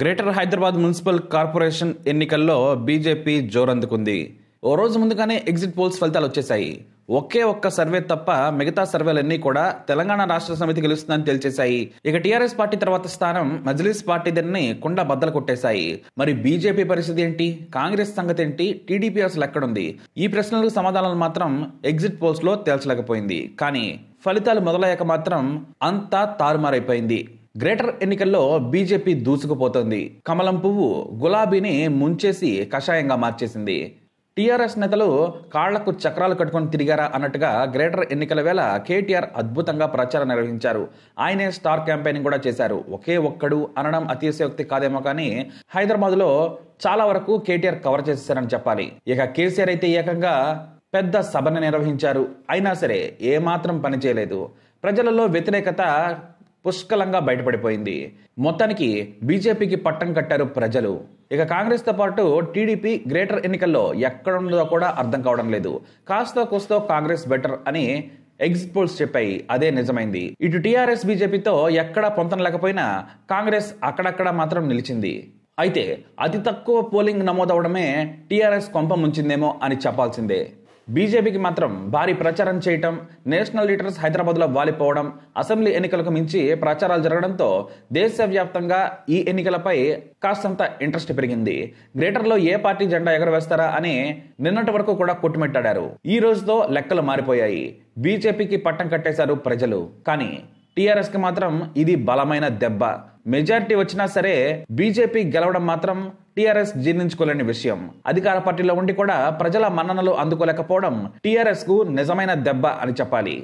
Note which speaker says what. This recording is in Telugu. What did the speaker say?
Speaker 1: గ్రేటర్ హైదరాబాద్ మున్సిపల్ కార్పొరేషన్ ఎన్నికల్లో బీజేపీ జోరందుకుంది ఓ రోజు ముందుగానే ఎగ్జిట్ పోల్స్ ఫలితాలు వచ్చేశాయి ఒకే ఒక్క సర్వే తప్ప మిగతా సర్వేలన్నీ కూడా తెలంగాణ రాష్ట్ర సమితి గెలుస్తుందని తేల్చేశాయి ఇక టీఆర్ఎస్ పార్టీ తర్వాత స్థానం మజ్లిస్ పార్టీదని కుండ బద్దలు కొట్టేశాయి మరి బీజేపీ పరిస్థితి ఏంటి కాంగ్రెస్ సంగతి ఏంటి టీడీపీ అసలు ఎక్కడుంది ఈ ప్రశ్నలకు సమాధానాలు మాత్రం ఎగ్జిట్ పోల్స్ లో తేల్చలేకపోయింది కానీ ఫలితాలు మొదలయ్యాక మాత్రం అంతా తారుమారైపోయింది గ్రేటర్ ఎన్నికల్లో బీజేపీ దూసుకుపోతోంది కమలం పువ్వు గులాబీని ముంచేసి కషాయంగా మార్చేసింది టీఆర్ఎస్ నేతలు కాళ్లకు చక్రాలు కట్టుకొని తిరిగారా అన్నట్టుగా గ్రేటర్ ఎన్నికల వేళ కేటీఆర్ అద్భుతంగా ప్రచారం నిర్వహించారు ఆయనే స్టార్ క్యాంపెయినింగ్ కూడా చేశారు ఒకే ఒక్కడు అనడం అతిశయోక్తి కాదేమో కానీ హైదరాబాద్లో చాలా వరకు కేటీఆర్ కవర్ చేసేసారని చెప్పాలి ఇక కేసీఆర్ అయితే ఏకంగా పెద్ద సభను నిర్వహించారు అయినా సరే ఏమాత్రం పనిచేయలేదు ప్రజలలో వ్యతిరేకత పుష్కలంగా బయటపడిపోయింది మొత్తానికి బీజేపీకి పట్టం కట్టారు ప్రజలు ఇక కాంగ్రెస్తో పాటు టీడీపీ గ్రేటర్ ఎన్నికల్లో ఎక్కడుందో కూడా అర్థం కావడం లేదు కాస్త కూస్తో కాంగ్రెస్ బెటర్ అని ఎగ్జిట్ పోల్స్ చెప్పాయి అదే నిజమైంది ఇటు టీఆర్ఎస్ బీజేపీతో ఎక్కడా పొంతం లేకపోయినా కాంగ్రెస్ అక్కడక్కడ మాత్రం నిలిచింది అయితే అతి తక్కువ పోలింగ్ నమోదవడమే టీఆర్ఎస్ కొంప ముంచిందేమో అని చెప్పాల్సిందే బీజేపీకి మాత్రం భారీ ప్రచారం చేయటం నేషనల్ లీడర్స్ హైదరాబాద్లో వాలిపోవడం అసెంబ్లీ ఎన్నికలకు మించి ప్రచారాలు జరగడంతో దేశవ్యాప్తంగా ఈ ఎన్నికలపై కాస్తంత ఇంట్రెస్ట్ పెరిగింది గ్రేటర్లో ఏ పార్టీ జెండా ఎగరవేస్తారా అని నిన్నటి వరకు కూడా కొట్టుమిట్టాడారు ఈ రోజుతో లెక్కలు మారిపోయాయి బీజేపీకి పట్టం కట్టేశారు ప్రజలు కానీ టీఆర్ఎస్కి మాత్రం ఇది బలమైన దెబ్బ మెజార్టీ వచ్చినా సరే బీజేపీ గెలవడం మాత్రం టీఆర్ఎస్ జీర్ణించుకోలేని విషయం అధికార పార్టీలో ఉండి కూడా ప్రజల మన్ననలు అందుకోలేకపోవడం టీఆర్ఎస్ కు నిజమైన దెబ్బ అని చెప్పాలి